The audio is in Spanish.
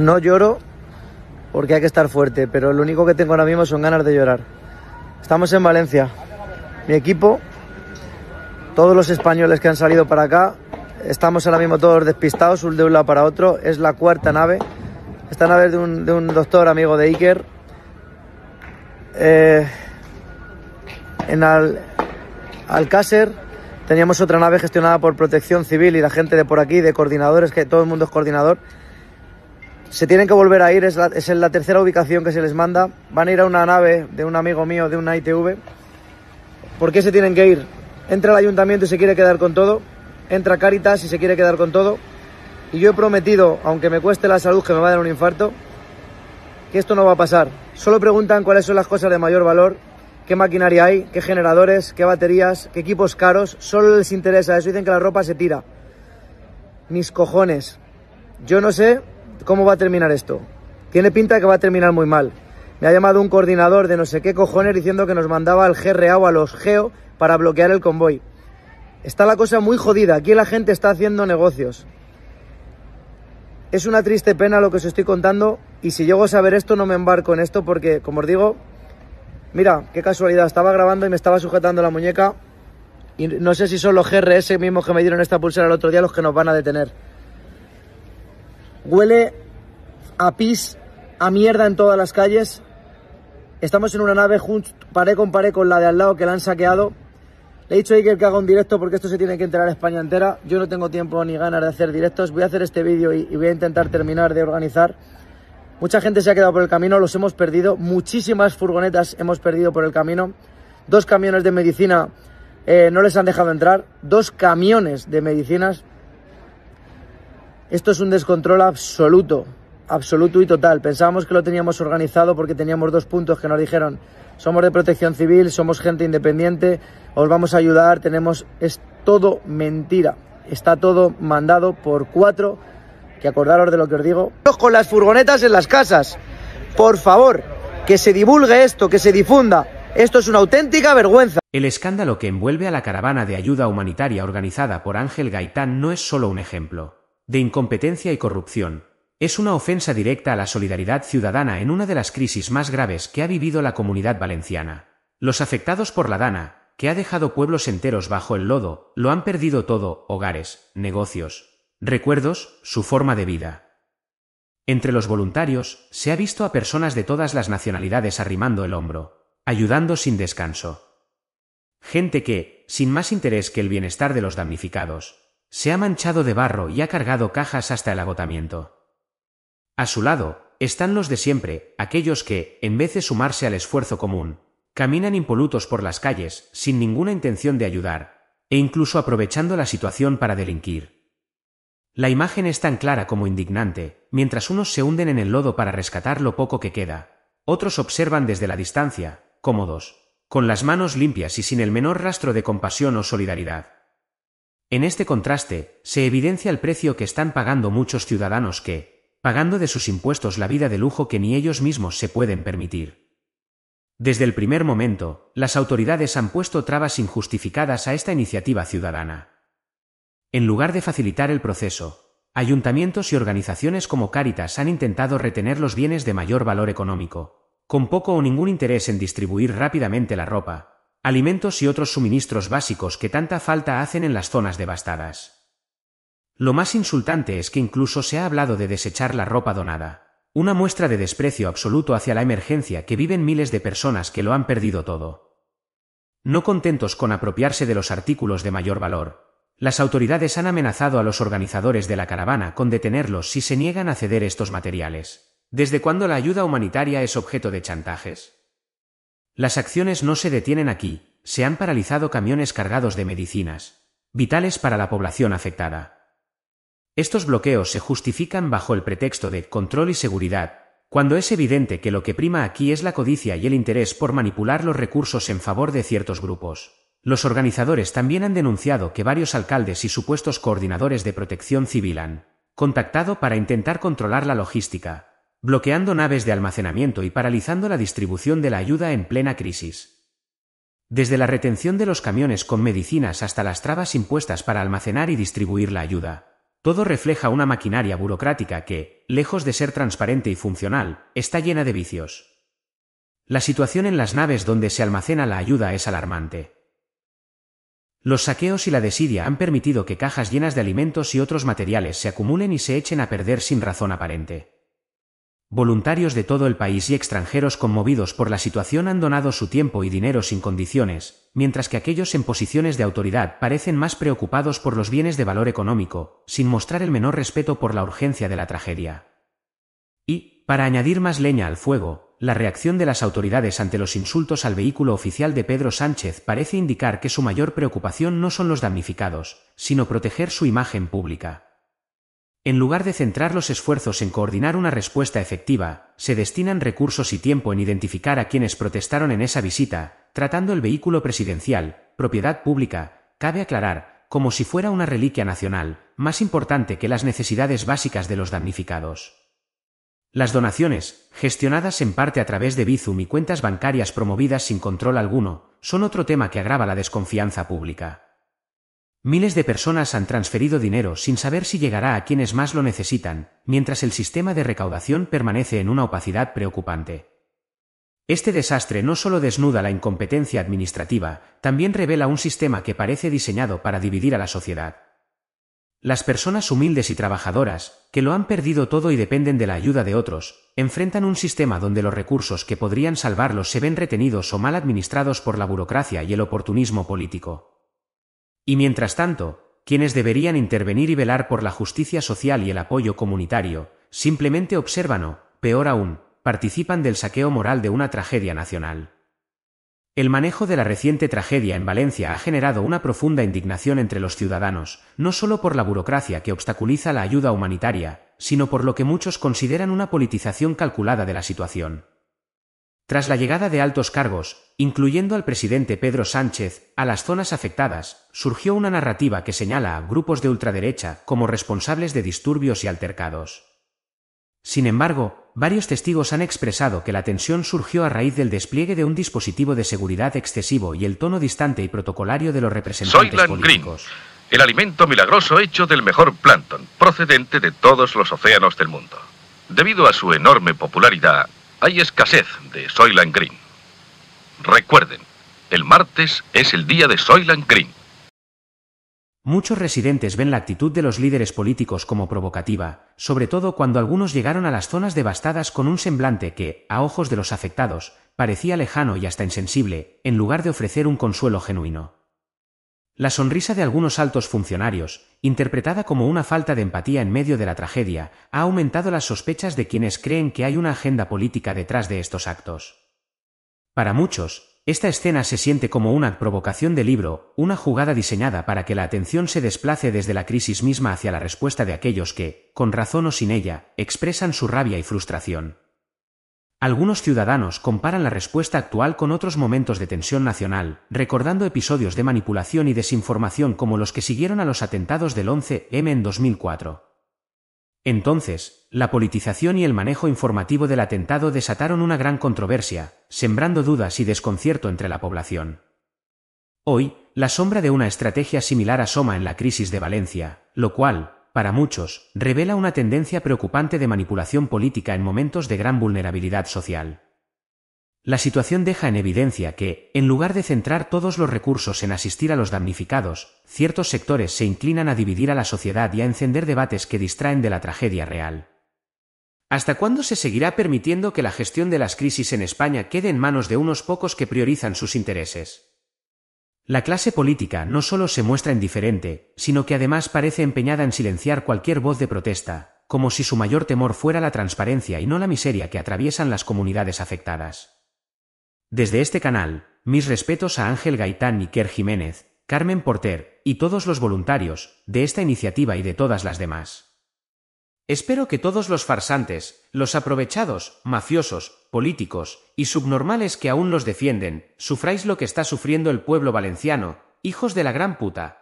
No lloro porque hay que estar fuerte, pero lo único que tengo ahora mismo son ganas de llorar. Estamos en Valencia. Mi equipo, todos los españoles que han salido para acá, estamos ahora mismo todos despistados, un de un lado para otro. Es la cuarta nave. Esta nave es de un, doctor amigo de Iker. Eh, en Alcácer teníamos otra nave gestionada por Protección Civil y la gente de por aquí, de coordinadores, que todo el mundo es coordinador. Se tienen que volver a ir, es, la, la tercera ubicación que se les manda. Van a ir a una nave de un amigo mío, de una ITV. ¿Por qué se tienen que ir? Entra el ayuntamiento y se quiere quedar con todo. Entra Caritas y se quiere quedar con todo. Y yo he prometido, aunque me cueste la salud, que me va a dar un infarto, que esto no va a pasar. Solo preguntan cuáles son las cosas de mayor valor, qué maquinaria hay, qué generadores, qué baterías, qué equipos caros. Solo les interesa eso. Dicen que la ropa se tira. Mis cojones. Yo no sé cómo va a terminar esto. Tiene pinta que va a terminar muy mal. Me ha llamado un coordinador de no sé qué cojones diciendo que nos mandaba al GRA o a los GEO para bloquear el convoy. Está la cosa muy jodida. Aquí la gente está haciendo negocios. Es una triste pena lo que os estoy contando y si llego a saber esto no me embarco en esto porque, como os digo, mira, qué casualidad, estaba grabando y me estaba sujetando la muñeca y no sé si son los GRS mismos que me dieron esta pulsera el otro día los que nos van a detener. Huele a pis, a mierda en todas las calles. Estamos en una nave paré con paré con la de al lado que la han saqueado. Le he dicho a que haga un directo porque esto se tiene que enterar España entera. Yo no tengo tiempo ni ganas de hacer directos. Voy a hacer este vídeo y, voy a intentar terminar de organizar. Mucha gente se ha quedado por el camino, los hemos perdido. Muchísimas furgonetas hemos perdido por el camino. Dos camiones de medicina eh, no les han dejado entrar. Dos camiones de medicinas esto es un descontrol absoluto, absoluto y total. Pensábamos que lo teníamos organizado porque teníamos dos puntos que nos dijeron, somos de protección civil, somos gente independiente, os vamos a ayudar, tenemos... Es todo mentira. Está todo mandado por cuatro, que acordaros de lo que os digo. Con las furgonetas en las casas, por favor, que se divulgue esto, que se difunda. Esto es una auténtica vergüenza. El escándalo que envuelve a la caravana de ayuda humanitaria organizada por Ángel Gaitán no es solo un ejemplo de incompetencia y corrupción, es una ofensa directa a la solidaridad ciudadana en una de las crisis más graves que ha vivido la comunidad valenciana. Los afectados por la dana, que ha dejado pueblos enteros bajo el lodo, lo han perdido todo, hogares, negocios, recuerdos, su forma de vida. Entre los voluntarios se ha visto a personas de todas las nacionalidades arrimando el hombro, ayudando sin descanso. Gente que, sin más interés que el bienestar de los damnificados, se ha manchado de barro y ha cargado cajas hasta el agotamiento. A su lado, están los de siempre, aquellos que, en vez de sumarse al esfuerzo común, caminan impolutos por las calles, sin ninguna intención de ayudar, e incluso aprovechando la situación para delinquir. La imagen es tan clara como indignante, mientras unos se hunden en el lodo para rescatar lo poco que queda, otros observan desde la distancia, cómodos, con las manos limpias y sin el menor rastro de compasión o solidaridad. En este contraste, se evidencia el precio que están pagando muchos ciudadanos que, pagando de sus impuestos la vida de lujo que ni ellos mismos se pueden permitir. Desde el primer momento, las autoridades han puesto trabas injustificadas a esta iniciativa ciudadana. En lugar de facilitar el proceso, ayuntamientos y organizaciones como Cáritas han intentado retener los bienes de mayor valor económico, con poco o ningún interés en distribuir rápidamente la ropa, alimentos y otros suministros básicos que tanta falta hacen en las zonas devastadas. Lo más insultante es que incluso se ha hablado de desechar la ropa donada, una muestra de desprecio absoluto hacia la emergencia que viven miles de personas que lo han perdido todo. No contentos con apropiarse de los artículos de mayor valor, las autoridades han amenazado a los organizadores de la caravana con detenerlos si se niegan a ceder estos materiales. ¿Desde cuándo la ayuda humanitaria es objeto de chantajes? Las acciones no se detienen aquí, se han paralizado camiones cargados de medicinas, vitales para la población afectada. Estos bloqueos se justifican bajo el pretexto de control y seguridad, cuando es evidente que lo que prima aquí es la codicia y el interés por manipular los recursos en favor de ciertos grupos. Los organizadores también han denunciado que varios alcaldes y supuestos coordinadores de protección civil han contactado para intentar controlar la logística, bloqueando naves de almacenamiento y paralizando la distribución de la ayuda en plena crisis. Desde la retención de los camiones con medicinas hasta las trabas impuestas para almacenar y distribuir la ayuda, todo refleja una maquinaria burocrática que, lejos de ser transparente y funcional, está llena de vicios. La situación en las naves donde se almacena la ayuda es alarmante. Los saqueos y la desidia han permitido que cajas llenas de alimentos y otros materiales se acumulen y se echen a perder sin razón aparente. Voluntarios de todo el país y extranjeros conmovidos por la situación han donado su tiempo y dinero sin condiciones, mientras que aquellos en posiciones de autoridad parecen más preocupados por los bienes de valor económico, sin mostrar el menor respeto por la urgencia de la tragedia. Y, para añadir más leña al fuego, la reacción de las autoridades ante los insultos al vehículo oficial de Pedro Sánchez parece indicar que su mayor preocupación no son los damnificados, sino proteger su imagen pública. En lugar de centrar los esfuerzos en coordinar una respuesta efectiva, se destinan recursos y tiempo en identificar a quienes protestaron en esa visita, tratando el vehículo presidencial, propiedad pública, cabe aclarar, como si fuera una reliquia nacional, más importante que las necesidades básicas de los damnificados. Las donaciones, gestionadas en parte a través de Bizum y cuentas bancarias promovidas sin control alguno, son otro tema que agrava la desconfianza pública. Miles de personas han transferido dinero sin saber si llegará a quienes más lo necesitan, mientras el sistema de recaudación permanece en una opacidad preocupante. Este desastre no solo desnuda la incompetencia administrativa, también revela un sistema que parece diseñado para dividir a la sociedad. Las personas humildes y trabajadoras, que lo han perdido todo y dependen de la ayuda de otros, enfrentan un sistema donde los recursos que podrían salvarlos se ven retenidos o mal administrados por la burocracia y el oportunismo político. Y mientras tanto, quienes deberían intervenir y velar por la justicia social y el apoyo comunitario, simplemente observan o, peor aún, participan del saqueo moral de una tragedia nacional. El manejo de la reciente tragedia en Valencia ha generado una profunda indignación entre los ciudadanos, no solo por la burocracia que obstaculiza la ayuda humanitaria, sino por lo que muchos consideran una politización calculada de la situación. Tras la llegada de altos cargos, incluyendo al presidente Pedro Sánchez, a las zonas afectadas, surgió una narrativa que señala a grupos de ultraderecha como responsables de disturbios y altercados. Sin embargo, varios testigos han expresado que la tensión surgió a raíz del despliegue de un dispositivo de seguridad excesivo y el tono distante y protocolario de los representantes Soy el alimento milagroso hecho del mejor plancton, procedente de todos los océanos del mundo. Debido a su enorme popularidad, hay escasez de Soylent Green. Recuerden, el martes es el día de Soylent Green. Muchos residentes ven la actitud de los líderes políticos como provocativa, sobre todo cuando algunos llegaron a las zonas devastadas con un semblante que, a ojos de los afectados, parecía lejano y hasta insensible, en lugar de ofrecer un consuelo genuino. La sonrisa de algunos altos funcionarios, interpretada como una falta de empatía en medio de la tragedia, ha aumentado las sospechas de quienes creen que hay una agenda política detrás de estos actos. Para muchos, esta escena se siente como una provocación de libro, una jugada diseñada para que la atención se desplace desde la crisis misma hacia la respuesta de aquellos que, con razón o sin ella, expresan su rabia y frustración. Algunos ciudadanos comparan la respuesta actual con otros momentos de tensión nacional, recordando episodios de manipulación y desinformación como los que siguieron a los atentados del 11M en 2004. Entonces, la politización y el manejo informativo del atentado desataron una gran controversia, sembrando dudas y desconcierto entre la población. Hoy, la sombra de una estrategia similar asoma en la crisis de Valencia, lo cual, para muchos, revela una tendencia preocupante de manipulación política en momentos de gran vulnerabilidad social. La situación deja en evidencia que, en lugar de centrar todos los recursos en asistir a los damnificados, ciertos sectores se inclinan a dividir a la sociedad y a encender debates que distraen de la tragedia real. ¿Hasta cuándo se seguirá permitiendo que la gestión de las crisis en España quede en manos de unos pocos que priorizan sus intereses? La clase política no solo se muestra indiferente, sino que además parece empeñada en silenciar cualquier voz de protesta, como si su mayor temor fuera la transparencia y no la miseria que atraviesan las comunidades afectadas. Desde este canal, mis respetos a Ángel Gaitán y Ker Jiménez, Carmen Porter y todos los voluntarios de esta iniciativa y de todas las demás. Espero que todos los farsantes, los aprovechados, mafiosos, políticos y subnormales que aún los defienden, sufráis lo que está sufriendo el pueblo valenciano, hijos de la gran puta,